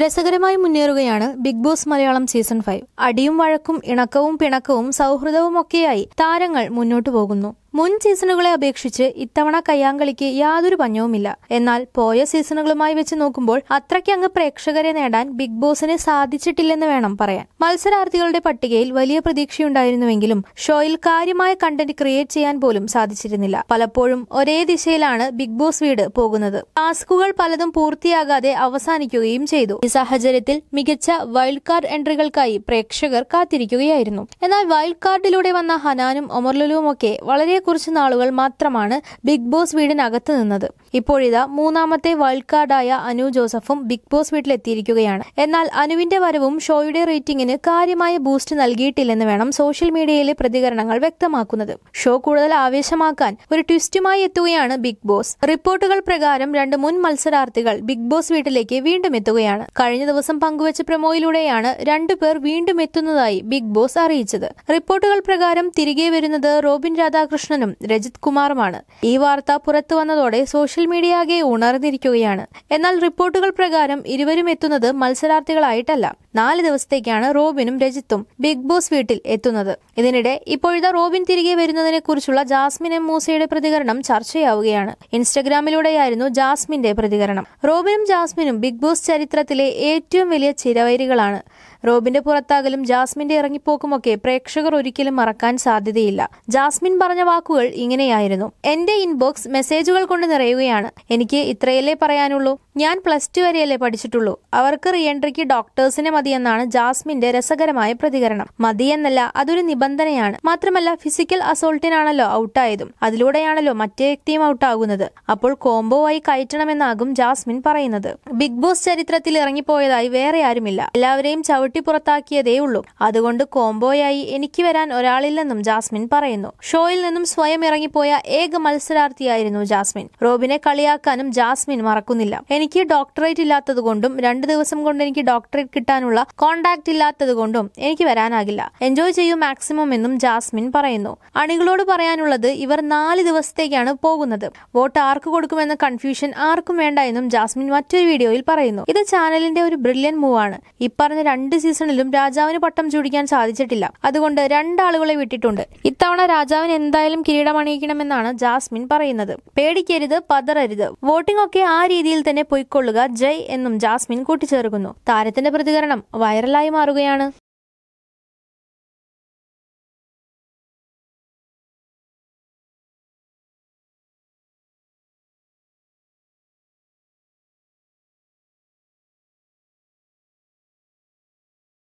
രസകരമായി മുന്നേറുകയാണ് Bigg Boss Malayalam season five അടിയും വഴക്കും ഇണക്കവും പിണക്കവും സൗഹൃദവും ഒക്കെയായി താരങ്ങൾ മുന്നോട്ടു പോകുന്നു മുൻ സീസണുകളെ അപേക്ഷിച്ച് ഇത്തവണ കയ്യാങ്കളിക്ക് യാതൊരു പഞ്ഞവുമില്ല എന്നാൽ പോയ സീസണുകളുമായി വെച്ച് നോക്കുമ്പോൾ അത്രയ്ക്ക് അങ്ങ് പ്രേക്ഷകരെ നേടാൻ ബിഗ് ബോസിന് സാധിച്ചിട്ടില്ലെന്ന് വേണം പറയാൻ മത്സരാർത്ഥികളുടെ പട്ടികയിൽ വലിയ പ്രതീക്ഷയുണ്ടായിരുന്നുവെങ്കിലും ഷോയിൽ കാര്യമായ കണ്ടന്റ് ക്രിയേറ്റ് ചെയ്യാൻ പോലും സാധിച്ചിരുന്നില്ല പലപ്പോഴും ഒരേ ദിശയിലാണ് ബിഗ് ബോസ് വീട് പോകുന്നത് ടാസ്കുകൾ പലതും പൂർത്തിയാകാതെ അവസാനിക്കുകയും ചെയ്തു ഈ സാഹചര്യത്തിൽ മികച്ച വൈൽഡ് കാർഡ് എൻട്രികൾക്കായി പ്രേക്ഷകർ കാത്തിരിക്കുകയായിരുന്നു എന്നാൽ വൈൽഡ് കാർഡിലൂടെ വന്ന ഹനാനും ഒമർലുലുവും ഒക്കെ വളരെ കുറച്ച് നാളുകൾ മാത്രമാണ് ബിഗ് ബോസ് വീടിനകത്ത് നിന്നത് ഇപ്പോഴിതാ മൂന്നാമത്തെ വൈൽഡ് കാർഡായ അനു ജോസഫും ബിഗ് ബോസ് വീട്ടിലെത്തിയിരിക്കുകയാണ് എന്നാൽ അനുവിന്റെ വരവും ഷോയുടെ റേറ്റിംഗിന് കാര്യമായ ബൂസ്റ്റ് നൽകിയിട്ടില്ലെന്ന് വേണം സോഷ്യൽ മീഡിയയിലെ പ്രതികരണങ്ങൾ വ്യക്തമാക്കുന്നത് ഷോ കൂടുതൽ ആവേശമാക്കാൻ ഒരു ട്വിസ്റ്റുമായി എത്തുകയാണ് ബിഗ് ബോസ് റിപ്പോർട്ടുകൾ പ്രകാരം രണ്ട് മുൻ മത്സരാർത്ഥികൾ ബിഗ് ബോസ് വീട്ടിലേക്ക് വീണ്ടും എത്തുകയാണ് കഴിഞ്ഞ ദിവസം പങ്കുവച്ച പ്രമോയിലൂടെയാണ് രണ്ടുപേർ വീണ്ടും എത്തുന്നതായി ബിഗ് ബോസ് അറിയിച്ചത് റിപ്പോർട്ടുകൾ പ്രകാരം തിരികെ വരുന്നത് റോബിൻ രാധാകൃഷ്ണൻ കൃഷ്ണനും രജിത് കുമാറുമാണ് ഈ വാർത്ത പുറത്തു വന്നതോടെ സോഷ്യൽ മീഡിയ ആകെ ഉണർന്നിരിക്കുകയാണ് എന്നാൽ റിപ്പോർട്ടുകൾ പ്രകാരം ഇരുവരും എത്തുന്നത് മത്സരാർത്ഥികളായിട്ടല്ല നാല് ദിവസത്തേക്കാണ് റോബിനും രജിത്തും ബിഗ് ബോസ് വീട്ടിൽ എത്തുന്നത് ഇതിനിടെ ഇപ്പോഴത്തെ റോബിൻ തിരികെ വരുന്നതിനെ കുറിച്ചുള്ള ജാസ്മിൻ എം മൂസയുടെ പ്രതികരണം ചർച്ചയാവുകയാണ് ഇൻസ്റ്റഗ്രാമിലൂടെയായിരുന്നു ജാസ്മിന്റെ പ്രതികരണം റോബിനും ജാസ്മിനും ബിഗ് ബോസ് ചരിത്രത്തിലെ ഏറ്റവും വലിയ ചിരവൈരികളാണ് റോബിന്റെ പുറത്താകലും ജാസ്മിന്റെ ഇറങ്ങിപ്പോക്കുമൊക്കെ പ്രേക്ഷകർ ഒരിക്കലും മറക്കാൻ സാധ്യതയില്ല ജാസ്മിൻ പറഞ്ഞ വാക്കുകൾ ഇങ്ങനെയായിരുന്നു എന്റെ ഇൻബോക്സ് മെസ്സേജുകൾ കൊണ്ട് നിറയുകയാണ് എനിക്ക് ഇത്രയല്ലേ പറയാനുള്ളൂ ഞാൻ പ്ലസ് ടു വരെയല്ലേ പഠിച്ചിട്ടുള്ളൂ അവർക്ക് റീഎൻട്രിക്ക് ഡോക്ടേഴ്സിനെ മതിയെന്നാണ് ജാസ്മിന്റെ രസകരമായ പ്രതികരണം മതിയെന്നല്ല അതൊരു നിബന്ധനയാണ് മാത്രമല്ല ഫിസിക്കൽ അസോൾട്ടിനാണല്ലോ ഔട്ടായതും അതിലൂടെയാണല്ലോ മറ്റേ വ്യക്തിയും ഔട്ടാകുന്നത് അപ്പോൾ കോംബോ ആയി കയറ്റണമെന്നാകും ജാസ്മിൻ പറയുന്നത് ബിഗ് ബോസ് ചരിത്രത്തിൽ ഇറങ്ങിപ്പോയതായി വേറെ ആരുമില്ല എല്ലാവരെയും ചവിട്ടി പുറത്താക്കിയതേ ഉള്ളൂ അതുകൊണ്ട് കോംബോയായി എനിക്ക് വരാൻ ഒരാളില്ലെന്നും ജാസ്മിൻ പറയുന്നു ഷോയിൽ നിന്നും സ്വയം ഇറങ്ങിപ്പോയ ഏക മത്സരാർത്ഥിയായിരുന്നു ജാസ്മിൻ റോബിനെ കളിയാക്കാനും ജാസ്മിൻ മറക്കുന്നില്ല എനിക്ക് ഡോക്ടറേറ്റ് ഇല്ലാത്തതുകൊണ്ടും രണ്ടു ദിവസം കൊണ്ട് എനിക്ക് ഡോക്ടറേറ്റ് കിട്ടാനുള്ള തമ്മിലുള്ള കോണ്ടാക്ട് കൊണ്ടും എനിക്ക് വരാനാകില്ല എൻജോയ് ചെയ്യൂ മാക്സിമം എന്നും ജാസ്മിൻ പറയുന്നു അണികളോട് പറയാനുള്ളത് ഇവർ നാല് ദിവസത്തേക്കാണ് പോകുന്നത് വോട്ട് ആർക്ക് കൊടുക്കുമെന്ന കൺഫ്യൂഷൻ ആർക്കും വേണ്ട എന്നും ജാസ്മിൻ മറ്റൊരു വീഡിയോയിൽ പറയുന്നു ഇത് ചാനലിന്റെ ഒരു ബ്രില്യൻ മൂവ് ആണ് ഇപ്പറഞ്ഞ രണ്ട് സീസണിലും രാജാവിന് പട്ടം ചൂടിക്കാൻ സാധിച്ചിട്ടില്ല അതുകൊണ്ട് രണ്ടാളുകളെ വിട്ടിട്ടുണ്ട് ഇത്തവണ രാജാവിന് എന്തായാലും കിരീടമണിയിക്കണമെന്നാണ് ജാസ്മിൻ പറയുന്നത് പേടിക്കരുത് പതറരുത് വോട്ടിംഗ് ഒക്കെ ആ രീതിയിൽ തന്നെ പൊയ്ക്കൊള്ളുക ജയ് എന്നും ജാസ്മിൻ കൂട്ടിച്ചേർക്കുന്നു താരത്തിന്റെ പ്രതികരണം വൈറലായി മാറുകയാണ്